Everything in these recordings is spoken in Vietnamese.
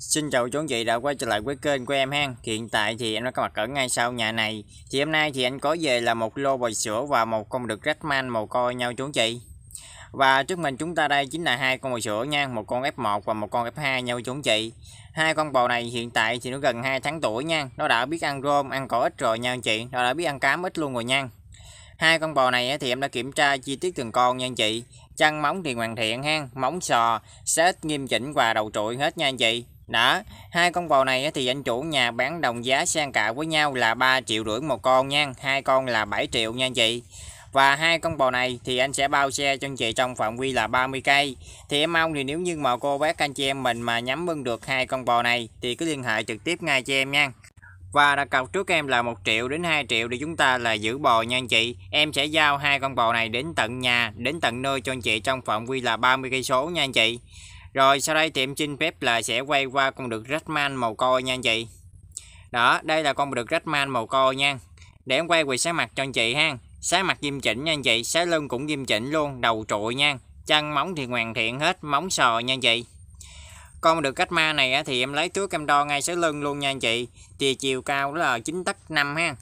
Xin chào chú anh chị đã quay trở lại với kênh của em ha. Hiện tại thì em đang có mặt ở ngay sau nhà này. Thì hôm nay thì anh có về là một lô bò sữa và một con đực Redman màu coi nhau chú anh chị. Và trước mình chúng ta đây chính là hai con bò sữa nha, một con F1 và một con F2 nhau chú anh chị. Hai con bò này hiện tại thì nó gần 2 tháng tuổi nha. Nó đã biết ăn rôm, ăn cỏ ít rồi nha anh chị. Nó đã biết ăn cám ít luôn rồi nha. Hai con bò này thì em đã kiểm tra chi tiết từng con nha anh chị. Chân móng thì hoàn thiện ha, móng sò, xếp nghiêm chỉnh và đầu trụi hết nha anh chị. Đó, hai con bò này thì anh chủ nhà bán đồng giá sang cả với nhau là 3 triệu rưỡi một con nha, hai con là 7 triệu nha anh chị. Và hai con bò này thì anh sẽ bao xe cho anh chị trong phạm vi là 30 cây. Thì em mong thì nếu như mà cô bác anh chị em mình mà nhắm bưng được hai con bò này thì cứ liên hệ trực tiếp ngay cho em nha. Và đặt cọc trước em là 1 triệu đến 2 triệu để chúng ta là giữ bò nha anh chị. Em sẽ giao hai con bò này đến tận nhà, đến tận nơi cho anh chị trong phạm vi là 30 cây số nha anh chị. Rồi sau đây thì em xin phép là sẽ quay qua con đực Ratman màu coi nha anh chị. Đó, đây là con đực Ratman màu coi nha. Để em quay quỳ sáng mặt cho anh chị ha. Sáng mặt nghiêm chỉnh nha anh chị, sáng lưng cũng nghiêm chỉnh luôn, đầu trội nha. Chân móng thì hoàn thiện hết, móng sò nha anh chị. Con được cách ma này thì em lấy thước em đo ngay sáng lưng luôn nha anh chị. Thì chiều cao đó là 9 tấc 5 ha.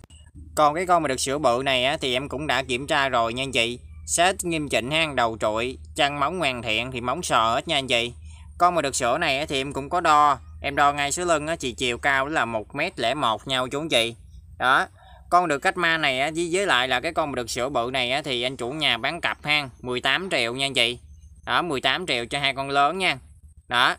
Còn cái con mà được sữa bự này thì em cũng đã kiểm tra rồi nha anh chị Sết nghiêm chỉnh hang đầu trội, chân móng hoàn thiện thì móng sờ hết nha anh chị. Con mà được sữa này thì em cũng có đo, em đo ngay số lưng chị chiều cao là 1m01 nhau chú anh chị. Đó. Con được cách ma này với với lại là cái con mà được sữa bự này thì anh chủ nhà bán cặp hang 18 triệu nha anh chị. Đó 18 triệu cho hai con lớn nha. Đó.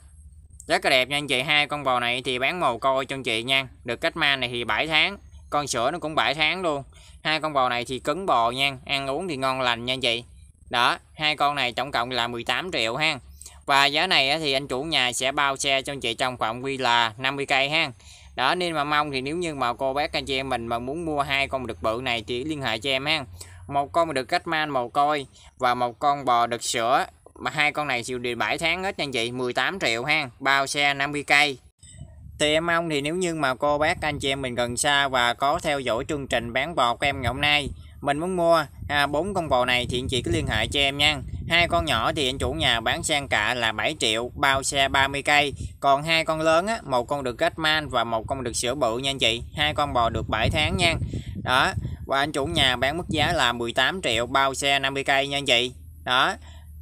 Rất là đẹp nha anh chị, hai con bò này thì bán mồ côi cho anh chị nha. Được cách ma này thì 7 tháng con sữa nó cũng 7 tháng luôn hai con bò này thì cứng bò nha ăn uống thì ngon lành nha chị đó hai con này tổng cộng là 18 triệu ha và giá này thì anh chủ nhà sẽ bao xe cho anh chị trong phạm vi là 50 cây ha đó nên mà mong thì nếu như mà cô bác anh chị em mình mà muốn mua hai con đực bự này thì liên hệ cho em ha một con đực cách man màu coi và một con bò đực sữa mà hai con này chịu đều 7 tháng hết nha anh chị 18 triệu ha bao xe 50 cây thì em mong thì nếu như mà cô bác anh chị em mình gần xa và có theo dõi chương trình bán bò của em ngày hôm nay mình muốn mua à, bốn à, con bò này thì anh chị cứ liên hệ cho em nha hai con nhỏ thì anh chủ nhà bán sang cả là 7 triệu bao xe 30 cây còn hai con lớn á một con được kết man và một con được sữa bự nha anh chị hai con bò được 7 tháng nha đó và anh chủ nhà bán mức giá là 18 triệu bao xe 50 cây nha anh chị đó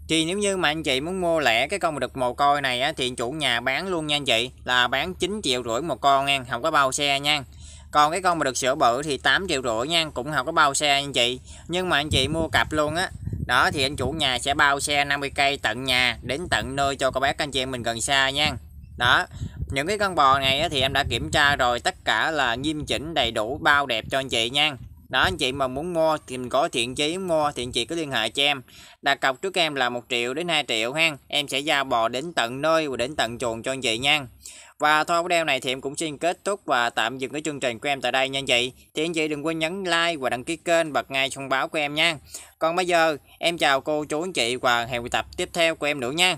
thì nếu như mà anh chị muốn mua lẻ cái con đực mồ côi này á, thì chủ nhà bán luôn nha anh chị Là bán 9 triệu rưỡi một con nha, không có bao xe nha còn cái con mà được sữa bự thì 8 triệu rưỡi nha Cũng không có bao xe anh chị Nhưng mà anh chị mua cặp luôn á Đó thì anh chủ nhà sẽ bao xe 50 cây tận nhà Đến tận nơi cho cô bác anh chị em mình gần xa nha Đó Những cái con bò này thì em đã kiểm tra rồi Tất cả là nghiêm chỉnh đầy đủ bao đẹp cho anh chị nha đó anh chị mà muốn mua thì mình có thiện chí mua thì anh chị cứ liên hệ cho em đặt cọc trước em là 1 triệu đến 2 triệu ha em sẽ giao bò đến tận nơi và đến tận chuồng cho anh chị nha và thôi video này thì em cũng xin kết thúc và tạm dừng cái chương trình của em tại đây nha anh chị thì anh chị đừng quên nhấn like và đăng ký kênh bật ngay thông báo của em nha còn bây giờ em chào cô chú anh chị và hẹn gặp tập tiếp theo của em nữa nha